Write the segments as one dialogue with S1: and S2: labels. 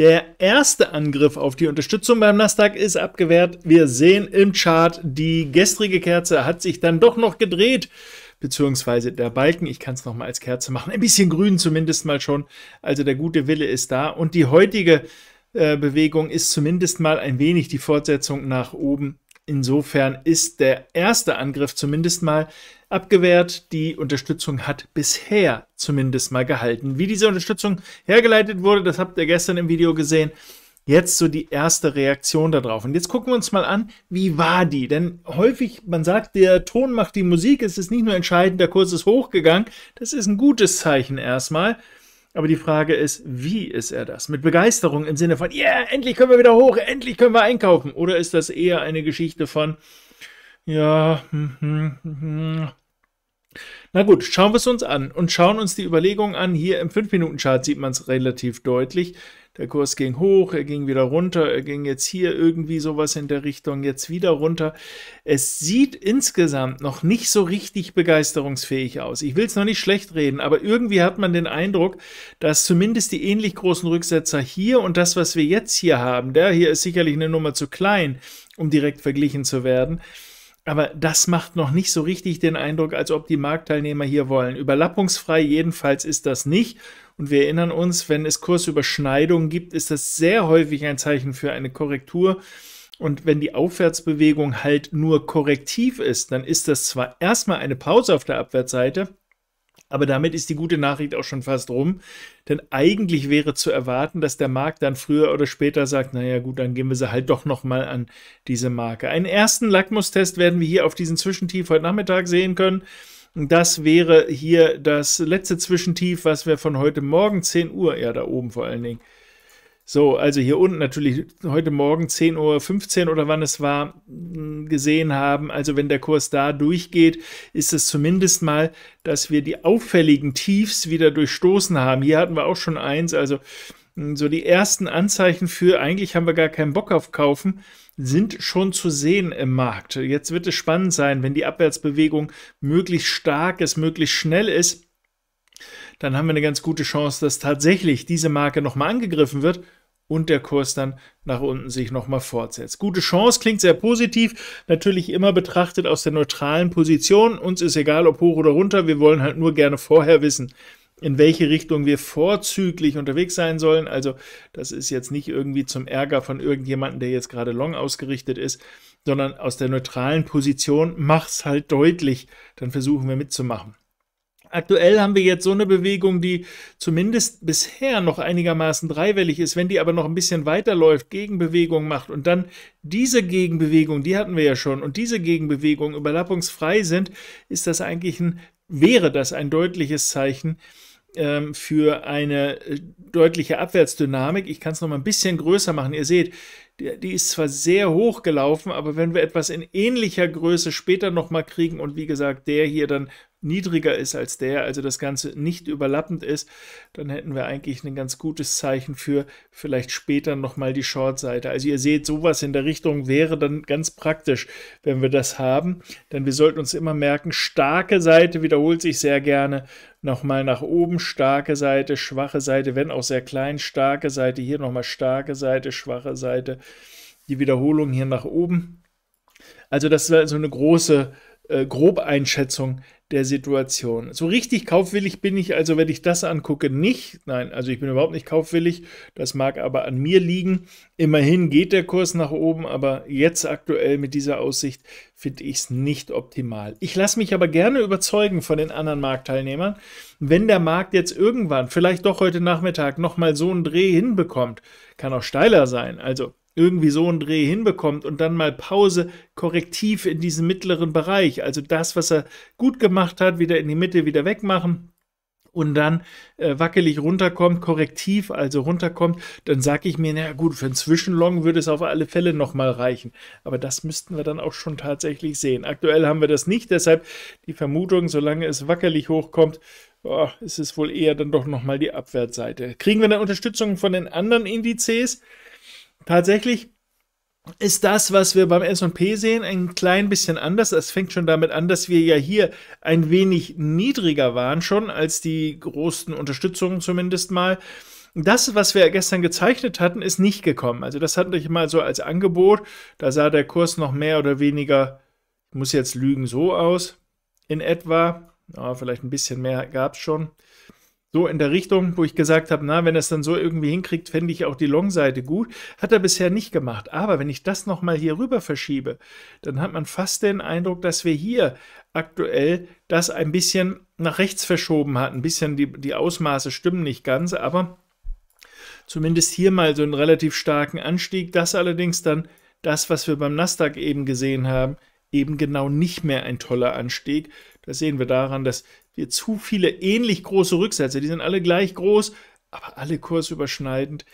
S1: Der erste Angriff auf die Unterstützung beim Nasdaq ist abgewehrt. Wir sehen im Chart, die gestrige Kerze hat sich dann doch noch gedreht, beziehungsweise der Balken, ich kann es nochmal als Kerze machen, ein bisschen grün zumindest mal schon. Also der gute Wille ist da und die heutige äh, Bewegung ist zumindest mal ein wenig die Fortsetzung nach oben. Insofern ist der erste Angriff zumindest mal abgewehrt. Die Unterstützung hat bisher zumindest mal gehalten. Wie diese Unterstützung hergeleitet wurde, das habt ihr gestern im Video gesehen. Jetzt so die erste Reaktion darauf. Und jetzt gucken wir uns mal an, wie war die? Denn häufig, man sagt, der Ton macht die Musik. Es ist nicht nur entscheidend, der Kurs ist hochgegangen. Das ist ein gutes Zeichen erstmal. Aber die Frage ist, wie ist er das? Mit Begeisterung im Sinne von, ja, yeah, endlich können wir wieder hoch, endlich können wir einkaufen. Oder ist das eher eine Geschichte von, ja, hm, hm, hm, hm na gut, schauen wir es uns an und schauen uns die Überlegungen an. Hier im 5-Minuten-Chart sieht man es relativ deutlich. Der Kurs ging hoch, er ging wieder runter, er ging jetzt hier irgendwie sowas in der Richtung, jetzt wieder runter. Es sieht insgesamt noch nicht so richtig begeisterungsfähig aus. Ich will es noch nicht schlecht reden, aber irgendwie hat man den Eindruck, dass zumindest die ähnlich großen Rücksetzer hier und das, was wir jetzt hier haben, der hier ist sicherlich eine Nummer zu klein, um direkt verglichen zu werden, aber das macht noch nicht so richtig den Eindruck, als ob die Marktteilnehmer hier wollen. Überlappungsfrei jedenfalls ist das nicht. Und wir erinnern uns, wenn es Kursüberschneidungen gibt, ist das sehr häufig ein Zeichen für eine Korrektur. Und wenn die Aufwärtsbewegung halt nur korrektiv ist, dann ist das zwar erstmal eine Pause auf der Abwärtsseite, aber damit ist die gute Nachricht auch schon fast rum. Denn eigentlich wäre zu erwarten, dass der Markt dann früher oder später sagt, naja gut, dann gehen wir sie halt doch nochmal an diese Marke. Einen ersten Lackmustest werden wir hier auf diesem Zwischentief heute Nachmittag sehen können. Das wäre hier das letzte Zwischentief, was wir von heute Morgen 10 Uhr, ja da oben vor allen Dingen, so, also hier unten natürlich heute Morgen 10.15 Uhr oder wann es war, mm, gesehen haben. Also wenn der Kurs da durchgeht, ist es zumindest mal, dass wir die auffälligen Tiefs wieder durchstoßen haben. Hier hatten wir auch schon eins, also mm, so die ersten Anzeichen für, eigentlich haben wir gar keinen Bock auf Kaufen, sind schon zu sehen im Markt. Jetzt wird es spannend sein, wenn die Abwärtsbewegung möglichst stark ist, möglichst schnell ist, dann haben wir eine ganz gute Chance, dass tatsächlich diese Marke nochmal angegriffen wird und der Kurs dann nach unten sich nochmal fortsetzt. Gute Chance, klingt sehr positiv, natürlich immer betrachtet aus der neutralen Position. Uns ist egal, ob hoch oder runter, wir wollen halt nur gerne vorher wissen, in welche Richtung wir vorzüglich unterwegs sein sollen. Also das ist jetzt nicht irgendwie zum Ärger von irgendjemandem, der jetzt gerade long ausgerichtet ist, sondern aus der neutralen Position macht es halt deutlich, dann versuchen wir mitzumachen. Aktuell haben wir jetzt so eine Bewegung, die zumindest bisher noch einigermaßen dreiwellig ist. Wenn die aber noch ein bisschen weiterläuft, Gegenbewegung macht und dann diese Gegenbewegung, die hatten wir ja schon, und diese Gegenbewegung überlappungsfrei sind, ist das eigentlich ein, wäre das ein deutliches Zeichen ähm, für eine äh, deutliche Abwärtsdynamik. Ich kann es noch mal ein bisschen größer machen. Ihr seht, die, ist zwar sehr hoch gelaufen, aber wenn wir etwas in ähnlicher Größe später nochmal kriegen und wie gesagt, der hier dann niedriger ist als der, also das Ganze nicht überlappend ist, dann hätten wir eigentlich ein ganz gutes Zeichen für vielleicht später nochmal die Short-Seite. Also ihr seht, sowas in der Richtung wäre dann ganz praktisch, wenn wir das haben, denn wir sollten uns immer merken, starke Seite wiederholt sich sehr gerne nochmal nach oben, starke Seite, schwache Seite, wenn auch sehr klein, starke Seite, hier nochmal starke Seite, schwache Seite, die Wiederholung hier nach oben. Also das ist also eine große äh, Grobeinschätzung der Situation. So richtig kaufwillig bin ich also, wenn ich das angucke, nicht. Nein, also ich bin überhaupt nicht kaufwillig. Das mag aber an mir liegen. Immerhin geht der Kurs nach oben, aber jetzt aktuell mit dieser Aussicht finde ich es nicht optimal. Ich lasse mich aber gerne überzeugen von den anderen Marktteilnehmern. Wenn der Markt jetzt irgendwann, vielleicht doch heute Nachmittag, nochmal so einen Dreh hinbekommt, kann auch steiler sein. Also irgendwie so einen Dreh hinbekommt und dann mal Pause korrektiv in diesen mittleren Bereich, also das, was er gut gemacht hat, wieder in die Mitte, wieder wegmachen und dann äh, wackelig runterkommt, korrektiv also runterkommt, dann sage ich mir, na gut, für einen Zwischenlong würde es auf alle Fälle nochmal reichen. Aber das müssten wir dann auch schon tatsächlich sehen. Aktuell haben wir das nicht, deshalb die Vermutung, solange es wackelig hochkommt, oh, ist es wohl eher dann doch nochmal die Abwärtsseite. Kriegen wir dann Unterstützung von den anderen Indizes? tatsächlich ist das, was wir beim SP sehen, ein klein bisschen anders. Es fängt schon damit an, dass wir ja hier ein wenig niedriger waren schon als die großen Unterstützungen zumindest mal. Das, was wir gestern gezeichnet hatten, ist nicht gekommen. Also das hatte ich mal so als Angebot. Da sah der Kurs noch mehr oder weniger, ich muss jetzt lügen, so aus in etwa. Ja, vielleicht ein bisschen mehr gab es schon so in der Richtung, wo ich gesagt habe, na, wenn er es dann so irgendwie hinkriegt, fände ich auch die Long-Seite gut. Hat er bisher nicht gemacht. Aber wenn ich das nochmal hier rüber verschiebe, dann hat man fast den Eindruck, dass wir hier aktuell das ein bisschen nach rechts verschoben hatten. Ein bisschen die, die Ausmaße stimmen nicht ganz, aber zumindest hier mal so einen relativ starken Anstieg. Das allerdings dann das, was wir beim Nasdaq eben gesehen haben, eben genau nicht mehr ein toller Anstieg, das sehen wir daran, dass wir zu viele ähnlich große Rücksätze, die sind alle gleich groß, aber alle kursüberschneidend.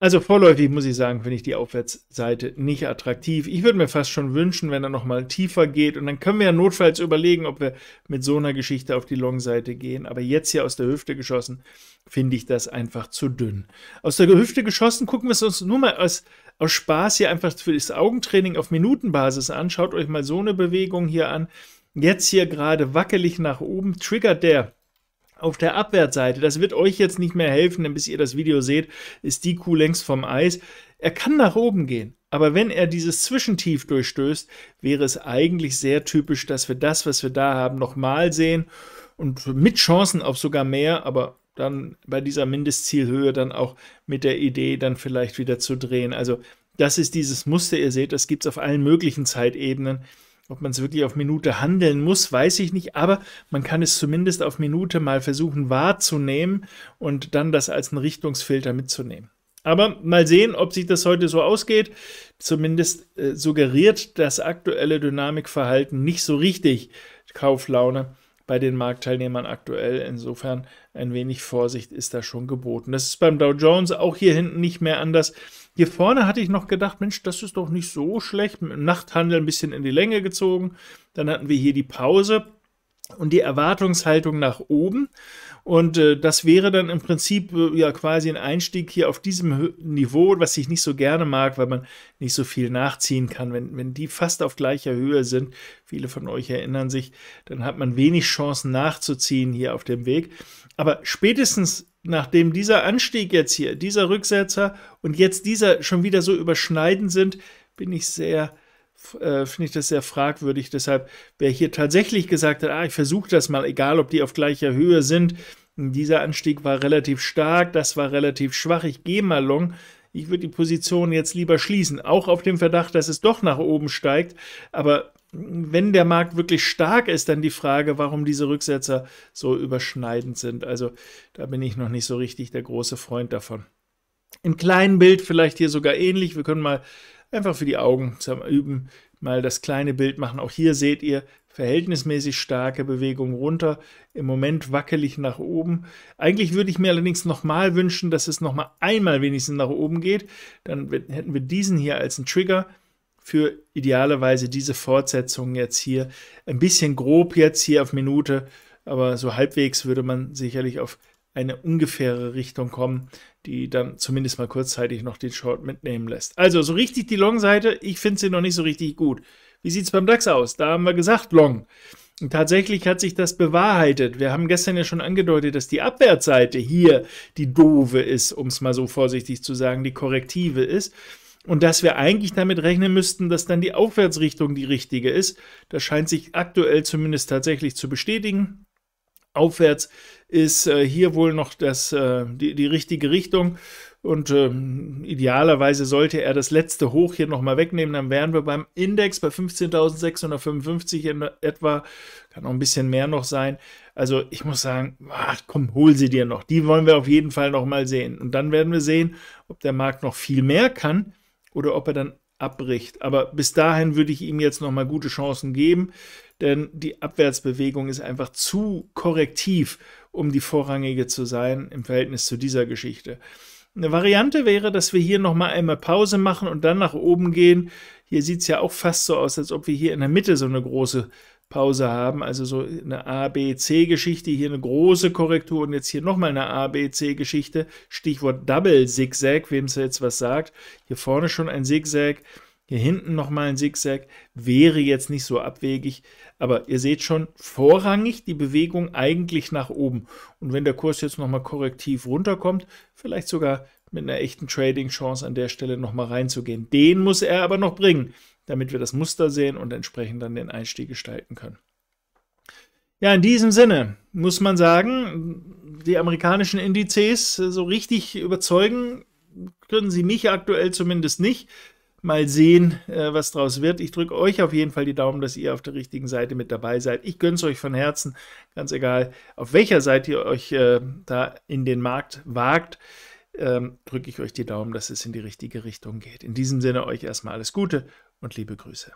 S1: Also vorläufig muss ich sagen, finde ich die Aufwärtsseite nicht attraktiv. Ich würde mir fast schon wünschen, wenn er nochmal tiefer geht und dann können wir ja notfalls überlegen, ob wir mit so einer Geschichte auf die Long-Seite gehen. Aber jetzt hier aus der Hüfte geschossen, finde ich das einfach zu dünn. Aus der Hüfte geschossen gucken wir es uns nur mal aus, aus Spaß hier einfach für das Augentraining auf Minutenbasis an. Schaut euch mal so eine Bewegung hier an jetzt hier gerade wackelig nach oben, triggert der auf der Abwärtsseite, das wird euch jetzt nicht mehr helfen, denn bis ihr das Video seht, ist die Kuh längst vom Eis. Er kann nach oben gehen, aber wenn er dieses Zwischentief durchstößt, wäre es eigentlich sehr typisch, dass wir das, was wir da haben, nochmal sehen und mit Chancen auf sogar mehr, aber dann bei dieser Mindestzielhöhe dann auch mit der Idee, dann vielleicht wieder zu drehen. Also das ist dieses Muster, ihr seht, das gibt es auf allen möglichen Zeitebenen. Ob man es wirklich auf Minute handeln muss, weiß ich nicht, aber man kann es zumindest auf Minute mal versuchen wahrzunehmen und dann das als einen Richtungsfilter mitzunehmen. Aber mal sehen, ob sich das heute so ausgeht. Zumindest äh, suggeriert das aktuelle Dynamikverhalten nicht so richtig Kauflaune bei den Marktteilnehmern aktuell. Insofern ein wenig Vorsicht ist da schon geboten. Das ist beim Dow Jones auch hier hinten nicht mehr anders. Hier vorne hatte ich noch gedacht, Mensch, das ist doch nicht so schlecht. Mit dem Nachthandel ein bisschen in die Länge gezogen. Dann hatten wir hier die Pause und die Erwartungshaltung nach oben. Und äh, das wäre dann im Prinzip äh, ja quasi ein Einstieg hier auf diesem Niveau, was ich nicht so gerne mag, weil man nicht so viel nachziehen kann. Wenn, wenn die fast auf gleicher Höhe sind, viele von euch erinnern sich, dann hat man wenig Chancen nachzuziehen hier auf dem Weg. Aber spätestens nachdem dieser Anstieg jetzt hier, dieser Rücksetzer und jetzt dieser schon wieder so überschneidend sind, bin ich sehr äh, finde ich das sehr fragwürdig. Deshalb, wer hier tatsächlich gesagt hat, ah, ich versuche das mal, egal ob die auf gleicher Höhe sind, dieser Anstieg war relativ stark, das war relativ schwach, ich gehe mal long. Ich würde die Position jetzt lieber schließen, auch auf dem Verdacht, dass es doch nach oben steigt. Aber wenn der Markt wirklich stark ist, dann die Frage, warum diese Rücksetzer so überschneidend sind. Also da bin ich noch nicht so richtig der große Freund davon. Im kleinen Bild vielleicht hier sogar ähnlich. Wir können mal Einfach für die Augen zum Üben mal das kleine Bild machen. Auch hier seht ihr verhältnismäßig starke Bewegung runter, im Moment wackelig nach oben. Eigentlich würde ich mir allerdings nochmal wünschen, dass es nochmal einmal wenigstens nach oben geht. Dann hätten wir diesen hier als einen Trigger für idealerweise diese Fortsetzung jetzt hier. Ein bisschen grob jetzt hier auf Minute, aber so halbwegs würde man sicherlich auf eine ungefähre Richtung kommen die dann zumindest mal kurzzeitig noch den Short mitnehmen lässt. Also so richtig die Long-Seite, ich finde sie noch nicht so richtig gut. Wie sieht es beim DAX aus? Da haben wir gesagt, Long. Und tatsächlich hat sich das bewahrheitet. Wir haben gestern ja schon angedeutet, dass die Abwärtsseite hier die Dove ist, um es mal so vorsichtig zu sagen, die korrektive ist. Und dass wir eigentlich damit rechnen müssten, dass dann die Aufwärtsrichtung die richtige ist. Das scheint sich aktuell zumindest tatsächlich zu bestätigen aufwärts ist äh, hier wohl noch das, äh, die, die richtige Richtung. Und ähm, idealerweise sollte er das letzte Hoch hier nochmal wegnehmen. Dann wären wir beim Index bei 15.655 in etwa. Kann auch ein bisschen mehr noch sein. Also ich muss sagen, ach, komm, hol sie dir noch. Die wollen wir auf jeden Fall nochmal sehen. Und dann werden wir sehen, ob der Markt noch viel mehr kann oder ob er dann abbricht. Aber bis dahin würde ich ihm jetzt nochmal gute Chancen geben, denn die Abwärtsbewegung ist einfach zu korrektiv, um die vorrangige zu sein im Verhältnis zu dieser Geschichte. Eine Variante wäre, dass wir hier nochmal einmal Pause machen und dann nach oben gehen. Hier sieht es ja auch fast so aus, als ob wir hier in der Mitte so eine große Pause haben, also so eine abc geschichte hier eine große Korrektur und jetzt hier nochmal eine abc geschichte Stichwort Double Zigzag, wem es jetzt was sagt. Hier vorne schon ein Zigzag, hier hinten nochmal ein Zigzag, wäre jetzt nicht so abwegig, aber ihr seht schon vorrangig die Bewegung eigentlich nach oben. Und wenn der Kurs jetzt nochmal korrektiv runterkommt, vielleicht sogar mit einer echten Trading-Chance an der Stelle nochmal reinzugehen. Den muss er aber noch bringen, damit wir das Muster sehen und entsprechend dann den Einstieg gestalten können. Ja, in diesem Sinne muss man sagen, die amerikanischen Indizes so richtig überzeugen können sie mich aktuell zumindest nicht mal sehen, äh, was draus wird. Ich drücke euch auf jeden Fall die Daumen, dass ihr auf der richtigen Seite mit dabei seid. Ich gönne es euch von Herzen, ganz egal, auf welcher Seite ihr euch äh, da in den Markt wagt, ähm, drücke ich euch die Daumen, dass es in die richtige Richtung geht. In diesem Sinne euch erstmal alles Gute und liebe Grüße.